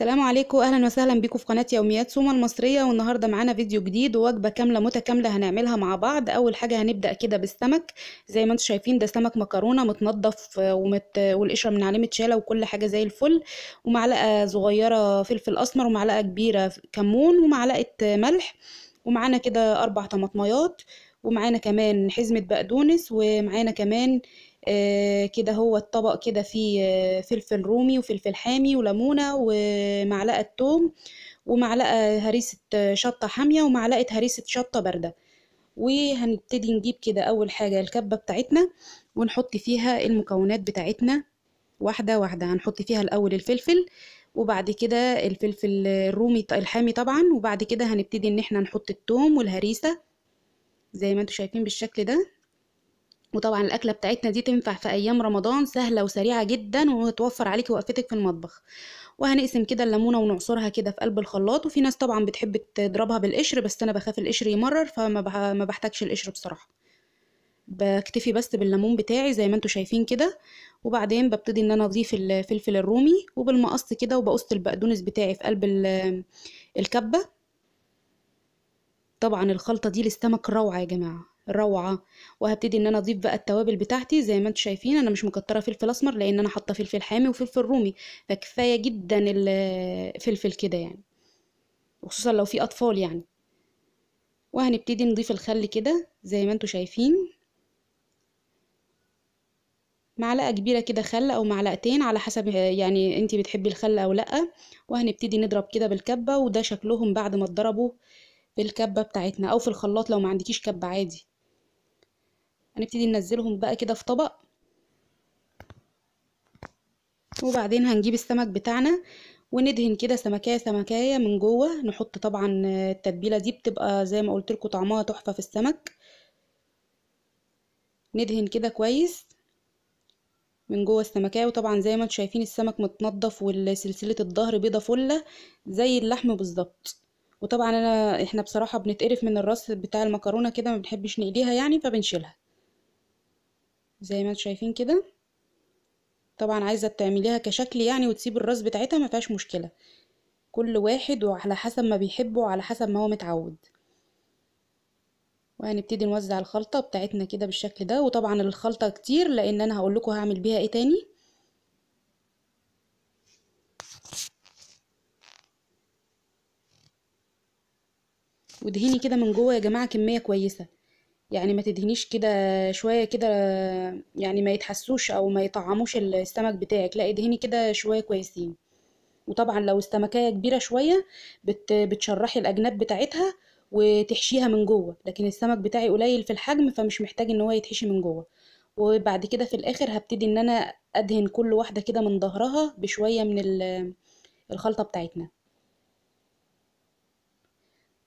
السلام عليكم اهلا وسهلا بيكم في قناه يوميات سوما المصريه والنهارده معانا فيديو جديد ووجبه كامله متكامله هنعملها مع بعض اول حاجه هنبدا كده بالسمك زي ما انتم شايفين ده سمك مكرونه متنضف آه، ومت... والقشره من عليه متشاله وكل حاجه زي الفل ومعلقه صغيره فلفل اسمر ومعلقه كبيره كمون ومعلقه ملح ومعانا كده اربع طماطميات ومعانا كمان حزمه بقدونس ومعانا كمان آه، كده هو الطبق كده فيه آه، فلفل رومي وفلفل حامي ولمونة ومعلقة توم ومعلقة هريسة آه، شطة حامية ومعلقة هريسة شطة باردة وهنبتدي نجيب كده أول حاجة الكبة بتاعتنا ونحط فيها المكونات بتاعتنا واحدة واحدة هنحط فيها الأول الفلفل وبعد كده الفلفل الرومي الحامي طبعا وبعد كده هنبتدي ان احنا نحط التوم والهريسة زي ما انتوا شايفين بالشكل ده وطبعا الاكله بتاعتنا دي تنفع في ايام رمضان سهله وسريعه جدا وهتوفر عليكي وقفتك في المطبخ وهنقسم كده الليمونه ونعصرها كده في قلب الخلاط وفي ناس طبعا بتحب تضربها بالقشر بس انا بخاف القشر يمرر فما بحتاجش القشر بصراحه بكتفي بس بالليمون بتاعي زي ما انتم شايفين كده وبعدين ببتدي ان انا اضيف الفلفل الرومي وبالمقص كده وبقص البقدونس بتاعي في قلب الكبه طبعا الخلطه دي للسمك روعه يا جماعه روعه وهبتدي ان انا اضيف بقى التوابل بتاعتي زي ما انتم شايفين انا مش مكتره فلفل اسمر لان انا حاطه فلفل حامي وفلفل رومي فكفايه جدا الفلفل كده يعني وخصوصا لو في اطفال يعني وهنبتدي نضيف الخل كده زي ما انتم شايفين معلقه كبيره كده خل او معلقتين على حسب يعني انت بتحبي الخل او لا وهنبتدي نضرب كده بالكبه وده شكلهم بعد ما اتضربوا بالكبه بتاعتنا او في الخلاط لو ما عندكيش كبه عادي هنبتدي ننزلهم بقى كده في طبق وبعدين هنجيب السمك بتاعنا وندهن كده سمكايه سمكايه من جوه نحط طبعا التتبيله دي بتبقى زي ما قلت لكم طعمها تحفه في السمك ندهن كده كويس من جوه السمكايه وطبعا زي ما انتم شايفين السمك متنضف وسلسله الظهر بيضه فله زي اللحم بالظبط وطبعا انا احنا بصراحه بنتقرف من الراس بتاع المكرونه كده ما بنحبش نقليها يعني فبنشيلها زي ما انتوا شايفين كده طبعا عايزه تعمليها كشكل يعني وتسيب الراس بتاعتها ما فيهاش مشكله كل واحد وعلى حسب ما بيحبه وعلى حسب ما هو متعود وهنبتدي نوزع الخلطه بتاعتنا كده بالشكل ده وطبعا الخلطه كتير لان انا هقول لكم هعمل بيها ايه تاني ودهني كده من جوه يا جماعه كميه كويسه يعني ما تدهنيش كده شوية كده يعني ما يتحسوش او ما يطعموش السمك بتاعك لا ادهني كده شوية كويسين وطبعا لو السمكية كبيرة شوية بت بتشرحي الاجناب بتاعتها وتحشيها من جوه لكن السمك بتاعي قليل في الحجم فمش محتاج ان هو يتحشي من جوه وبعد كده في الاخر هبتدي ان انا ادهن كل واحدة كده من ظهرها بشوية من الخلطة بتاعتنا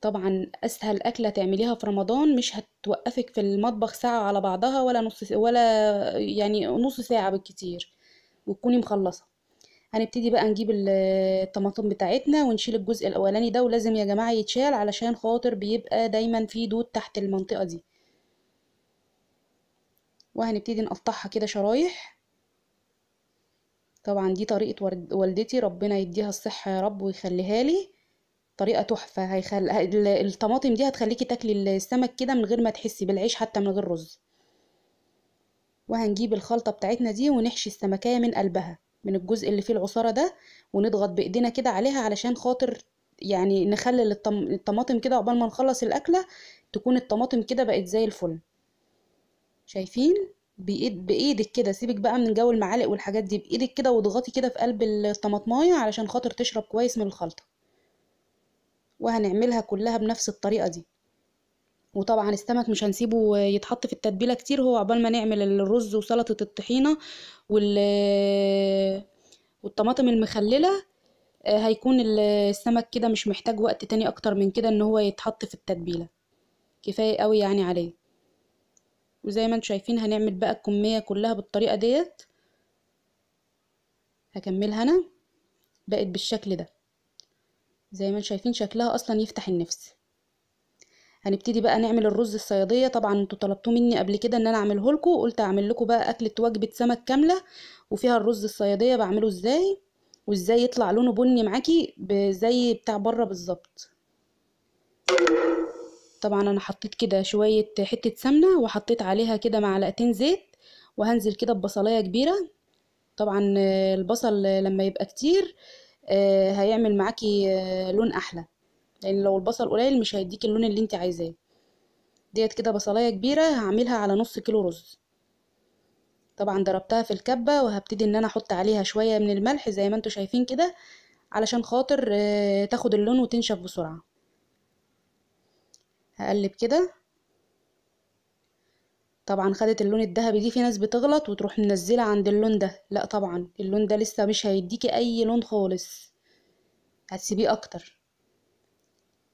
طبعا اسهل اكله تعمليها في رمضان مش هتوقفك في المطبخ ساعه على بعضها ولا نص ولا يعني نص ساعه بالكتير وتكوني مخلصه هنبتدي بقى نجيب الطماطم بتاعتنا ونشيل الجزء الاولاني ده ولازم يا جماعه يتشال علشان خاطر بيبقى دايما في دود تحت المنطقه دي وهنبتدي نقطعها كده شرايح طبعا دي طريقه والدتي ربنا يديها الصحه يا رب ويخليها لي طريقه تحفه هيخل... الطماطم دي هتخليكي تاكلي السمك كده من غير ما تحسي بالعيش حتى من غير رز وهنجيب الخلطه بتاعتنا دي ونحشي السمكيه من قلبها من الجزء اللي فيه العصاره ده ونضغط بايدينا كده عليها علشان خاطر يعني نخلي الطم... الطماطم كده عقبال ما نخلص الاكله تكون الطماطم كده بقت زي الفل شايفين بايد بايدك كده سيبك بقى من جو المعالق والحاجات دي بايدك كده واضغطي كده في قلب الطماطمايه علشان خاطر تشرب كويس من الخلطه وهنعملها كلها بنفس الطريقة دي وطبعا السمك مش هنسيبه يتحط في التتبيله كتير هو عقبال ما نعمل الرز وسلطه الطحينه وال والطماطم المخلله آه، هيكون السمك كده مش محتاج وقت تاني اكتر من كده ان هو يتحط في التتبيله كفايه قوي يعني عليه وزي ما انتم شايفين هنعمل بقى الكميه كلها بالطريقه ديت هكملها انا بقت بالشكل ده زي ما شايفين شكلها اصلا يفتح النفس هنبتدي بقى نعمل الرز الصياديه طبعا انتوا طلبتوه مني قبل كده ان انا اعمله لكم قلت اعمل لكم بقى اكله وجبه سمك كامله وفيها الرز الصياديه بعمله ازاي وازاي يطلع لونه بني معاكي زي بتاع بره بالظبط طبعا انا حطيت كده شويه حته سمنه وحطيت عليها كده معلقتين زيت وهنزل كده ببصلايه كبيره طبعا البصل لما يبقى كتير آه، هيعمل معاكي آه، لون احلى لان لو البصل قليل مش هيديكي اللون اللي انت عايزاه ديت كده بصلايه كبيره هعملها على نص كيلو رز طبعا ضربتها في الكبه وهبتدي ان انا احط عليها شويه من الملح زي ما انتم شايفين كده علشان خاطر آه، تاخد اللون وتنشف بسرعه هقلب كده طبعا خدت اللون الذهبي دي في ناس بتغلط وتروح منزله عند اللون ده لا طبعا اللون ده لسه مش هيديكي اي لون خالص هتسيبيه اكتر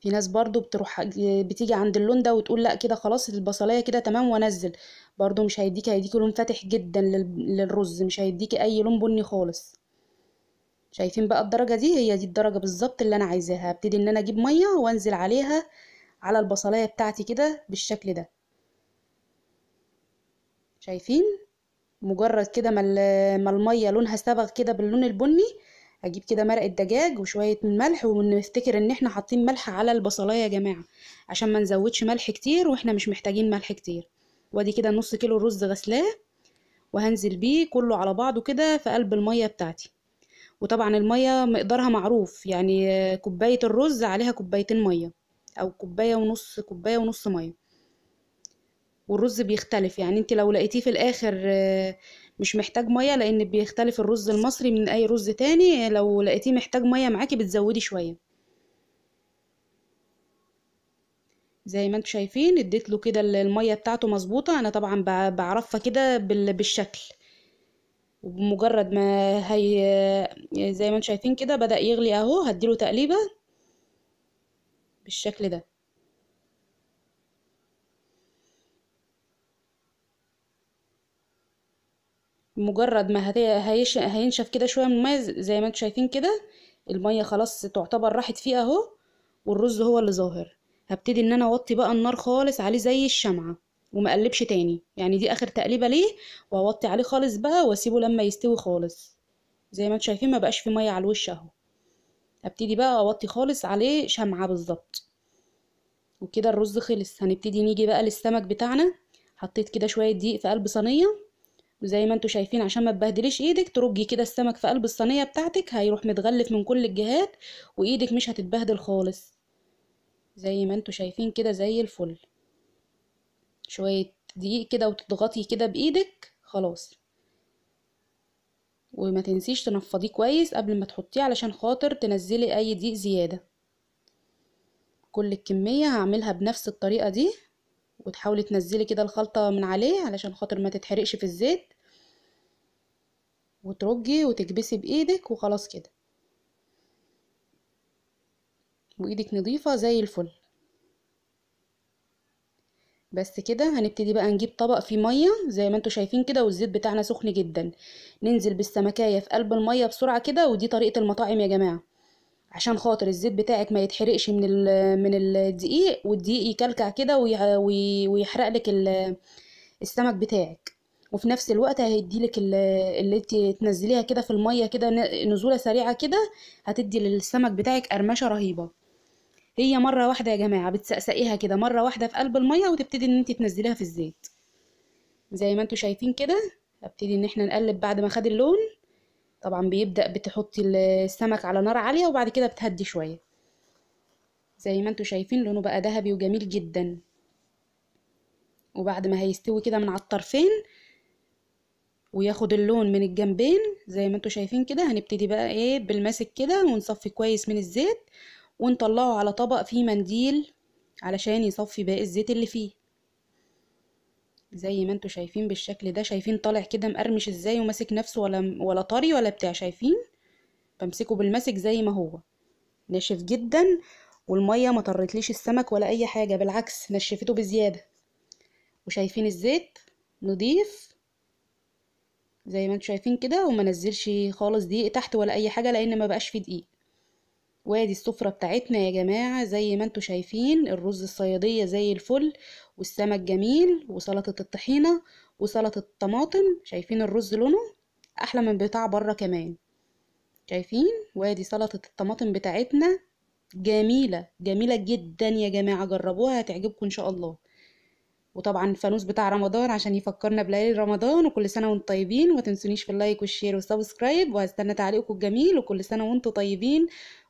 في ناس برضو بتروح بتيجي عند اللون ده وتقول لا كده خلاص البصليه كده تمام وانزل برضو مش هيديكي هيديكي لون فاتح جدا للرز مش هيديكي اي لون بني خالص شايفين بقى الدرجه دي هي دي الدرجه بالظبط اللي انا عايزاها هبتدي ان انا اجيب ميه وانزل عليها على البصلايه بتاعتي كده بالشكل ده شايفين مجرد كده ما ما الميه لونها صبغ كده باللون البني اجيب كده مرق الدجاج وشويه من ملح ونفتكر ان احنا حاطين ملح على البصلايه يا جماعه عشان ما نزودش ملح كتير واحنا مش محتاجين ملح كتير وادي كده نص كيلو رز غسلاه وهنزل بيه كله على بعضه كده في قلب الميه بتاعتي وطبعا الميه مقدارها معروف يعني كوبايه الرز عليها كوبايتين ميه او كوبايه ونص كوبايه ونص ميه والرز بيختلف يعني انت لو لقيتيه في الاخر آه، مش محتاج ميه لان بيختلف الرز المصري من اي رز تاني لو لقيتيه محتاج ميه معاكي بتزودي شويه زي ما انتم شايفين اديت له كده الميه بتاعته مظبوطه انا طبعا بعرفها كده بالشكل وبمجرد ما هي آه، زي ما انتم شايفين كده بدا يغلي اهو هديله تقليبه بالشكل ده مجرد ما هينشف كده شويه من الميه زي ما انتوا شايفين كده الميه خلاص تعتبر راحت فيه اهو والرز هو اللي ظاهر هبتدي ان انا اوطي بقى النار خالص عليه زي الشمعه وما اقلبش تاني يعني دي اخر تقليبه ليه واوطي عليه خالص بقى واسيبه لما يستوي خالص زي ما انتوا شايفين ما بقاش في ميه على الوش اهو هبتدي بقى اوطي خالص عليه شمعه بالظبط وكده الرز خلص هنبتدي نيجي بقى للسمك بتاعنا حطيت كده شويه دقيق في قلب صينيه وزي ما انتوا شايفين عشان ما تبهدليش ايدك ترجي كده السمك في قلب الصينيه بتاعتك هيروح متغلف من كل الجهات وايدك مش هتتبهدل خالص زي ما انتوا شايفين كده زي الفل شويه دقيق كده وتضغطي كده بايدك خلاص وما تنسيش تنفضيه كويس قبل ما تحطيه علشان خاطر تنزلي اي دقيق زياده كل الكميه هعملها بنفس الطريقه دي وتحاولي تنزلي كده الخلطة من عليه علشان خاطر ما تتحرقش في الزيت وترجي وتكبسي بايدك وخلاص كده وايدك نظيفة زي الفل بس كده هنبتدي بقى نجيب طبق فيه ميه زي ما انتوا شايفين كده والزيت بتاعنا سخن جدا ننزل بالسمكايه في قلب الميه بسرعه كده ودي طريقه المطاعم يا جماعه عشان خاطر الزيت بتاعك ما يتحرقش من من الدقيق والدقيق يكلكع كده ويحرق لك السمك بتاعك وفي نفس الوقت هيديلك اللي انت تنزليها كده في الميه كده نزوله سريعه كده هتدي للسمك بتاعك قرمشه رهيبه هي مره واحده يا جماعه بتسقسقيها كده مره واحده في قلب الميه وتبتدي ان انت تنزليها في الزيت زي ما انتوا شايفين كده هبتدي ان احنا نقلب بعد ما خد اللون طبعا بيبدأ بتحطي السمك على نار عالية وبعد كده بتهدي شوية زي ما انتوا شايفين لونه بقى ذهبي وجميل جدا وبعد ما هيستوي كده من على الطرفين وياخد اللون من الجنبين زي ما انتوا شايفين كده هنبتدي بقى ايه بالماسك كده ونصفي كويس من الزيت ونطلعه على طبق فيه منديل علشان يصفي باقي الزيت اللي فيه زي ما انتوا شايفين بالشكل ده شايفين طالع كده مقرمش ازاي وماسك نفسه ولا ولا طري ولا بتاع شايفين بمسكه بالماسك زي ما هو ناشف جدا والميه ما طرتليش السمك ولا اي حاجه بالعكس نشفته بزياده وشايفين الزيت نضيف زي ما انتوا شايفين كده وما نزلش خالص دقيق تحت ولا اي حاجه لان ما بقاش فيه دقيق وادي السفرة بتاعتنا يا جماعة زي ما انتوا شايفين الرز الصيادية زي الفل والسمك جميل وسلطة الطحينة وسلطة الطماطم شايفين الرز لونه احلى من بتاع بره كمان شايفين وادي سلطة الطماطم بتاعتنا جميلة جميلة جدا يا جماعة جربوها هتعجبكم ان شاء الله وطبعا الفانوس بتاع رمضان عشان يفكرنا بليالي رمضان وكل سنه وانتم طيبين وما تنسونيش في اللايك والشير والسبسكرايب وهستنى تعليقكم الجميل وكل سنه وانتم طيبين